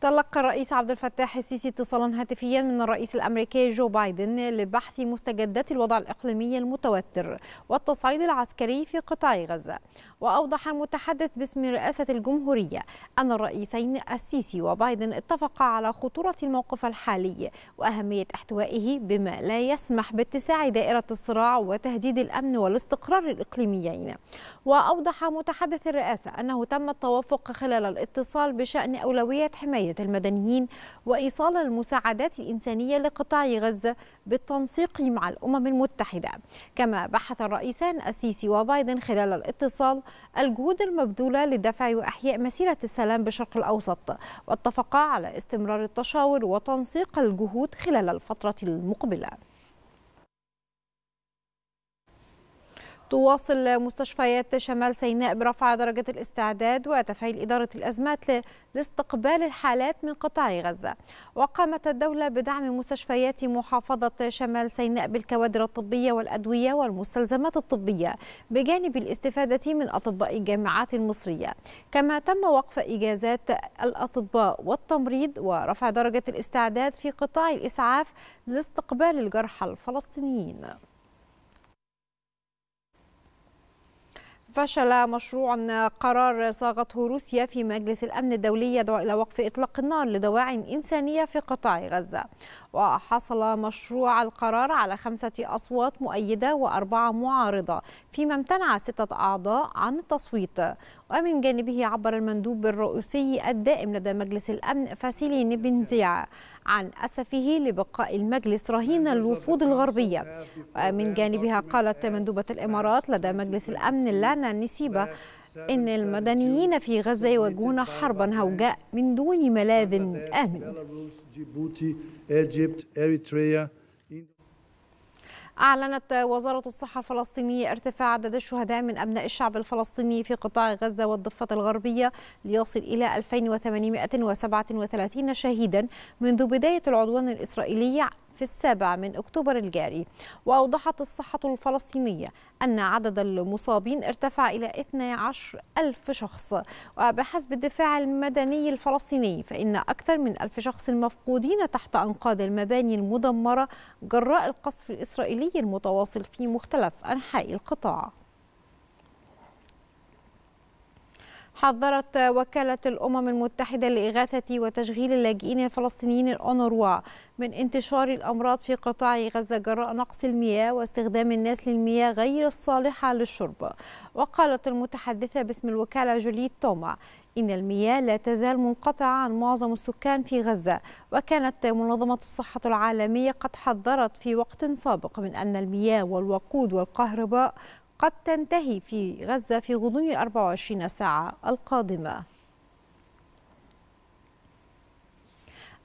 تلقى الرئيس عبد الفتاح السيسي اتصالا هاتفيا من الرئيس الامريكي جو بايدن لبحث مستجدات الوضع الاقليمي المتوتر والتصعيد العسكري في قطاع غزه واوضح المتحدث باسم رئاسه الجمهوريه ان الرئيسين السيسي وبايدن اتفقا على خطوره الموقف الحالي واهميه احتوائه بما لا يسمح باتساع دائره الصراع وتهديد الامن والاستقرار الاقليميين واوضح متحدث الرئاسه انه تم التوافق خلال الاتصال بشان اولويه حمايه حماية المدنيين وإيصال المساعدات الإنسانية لقطاع غزة بالتنسيق مع الأمم المتحدة كما بحث الرئيسان السيسي وبايدن خلال الاتصال الجهود المبذولة لدفع وإحياء مسيرة السلام بالشرق الأوسط واتفقا على استمرار التشاور وتنسيق الجهود خلال الفترة المقبلة تواصل مستشفيات شمال سيناء برفع درجة الاستعداد وتفعيل إدارة الأزمات لاستقبال الحالات من قطاع غزة وقامت الدولة بدعم مستشفيات محافظة شمال سيناء بالكوادر الطبية والأدوية والمستلزمات الطبية بجانب الاستفادة من أطباء الجامعات المصرية كما تم وقف إجازات الأطباء والتمريض ورفع درجة الاستعداد في قطاع الإسعاف لاستقبال الجرحى الفلسطينيين فشل مشروع قرار صاغته روسيا في مجلس الأمن الدولي يدعو إلى وقف إطلاق النار لدواعي إنسانية في قطاع غزة وحصل مشروع القرار على خمسة أصوات مؤيدة وأربعة معارضة فيما امتنع ستة أعضاء عن التصويت ومن جانبه عبر المندوب الرئيسي الدائم لدى مجلس الأمن فاسيلي نبنزيع عن أسفه لبقاء المجلس رهين الوفود الغربية ومن جانبها قالت مندوبة الإمارات لدى مجلس الأمن لن أن النسيبة أن المدنيين في غزة يواجهون حربا هوجاء من دون ملاذ آمن أعلنت وزارة الصحة الفلسطينية ارتفاع عدد الشهداء من أبناء الشعب الفلسطيني في قطاع غزة والضفة الغربية ليصل إلى 2837 شهيدا منذ بداية العدوان الإسرائيلي في السابع من أكتوبر الجاري وأوضحت الصحة الفلسطينية أن عدد المصابين ارتفع إلى 12 ألف شخص وبحسب الدفاع المدني الفلسطيني فإن أكثر من ألف شخص مفقودين تحت أنقاض المباني المدمرة جراء القصف الإسرائيلي المتواصل في مختلف أنحاء القطاع حذرت وكالة الأمم المتحدة لإغاثة وتشغيل اللاجئين الفلسطينيين الأونروا من انتشار الأمراض في قطاع غزة جراء نقص المياه واستخدام الناس للمياه غير الصالحة للشرب وقالت المتحدثة باسم الوكالة جوليت توما إن المياه لا تزال منقطعة عن معظم السكان في غزة وكانت منظمة الصحة العالمية قد حذرت في وقت سابق من أن المياه والوقود والكهرباء قد تنتهي في غزة في غضون 24 ساعة القادمة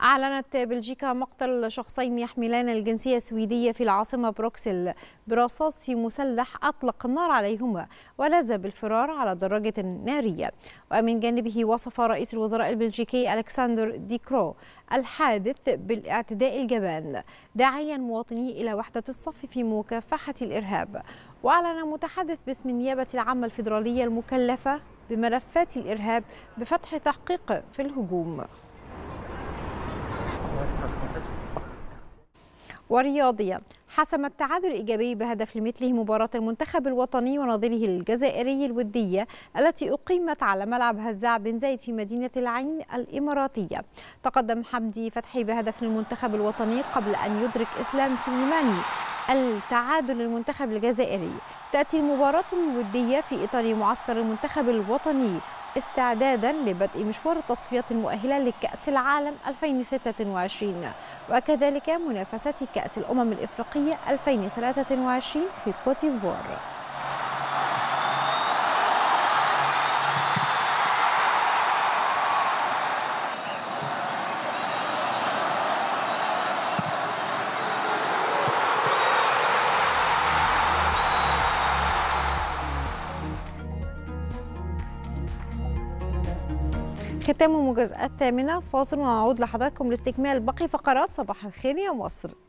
أعلنت بلجيكا مقتل شخصين يحملان الجنسية السويدية في العاصمة بروكسل برصاص مسلح أطلق النار عليهما ولز بالفرار على دراجة نارية ومن جانبه وصف رئيس الوزراء البلجيكي ألكسندر ديكرو الحادث بالاعتداء الجبان داعيا مواطنيه إلى وحدة الصف في مكافحة الإرهاب وأعلن متحدث باسم النيابة العامة الفيدرالية المكلفة بملفات الإرهاب بفتح تحقيق في الهجوم ورياضيا حسم التعادل الإيجابي بهدف لمثله مباراة المنتخب الوطني ونظيره الجزائري الودية التي أقيمت على ملعب هزاع بن زايد في مدينة العين الإماراتية تقدم حمدي فتحي بهدف للمنتخب الوطني قبل أن يدرك إسلام سليماني التعادل للمنتخب الجزائري تأتي المباراة الودية في إطار معسكر المنتخب الوطني استعدادا لبدء مشوار التصفيات المؤهلة لكأس العالم 2026 وكذلك منافسة كأس الأمم الإفريقية 2023 في كوتيفوار ختام مجازات ثامنة فاصل ونعود لحضراتكم لاستكمال باقي فقرات صباح الخير يا مصر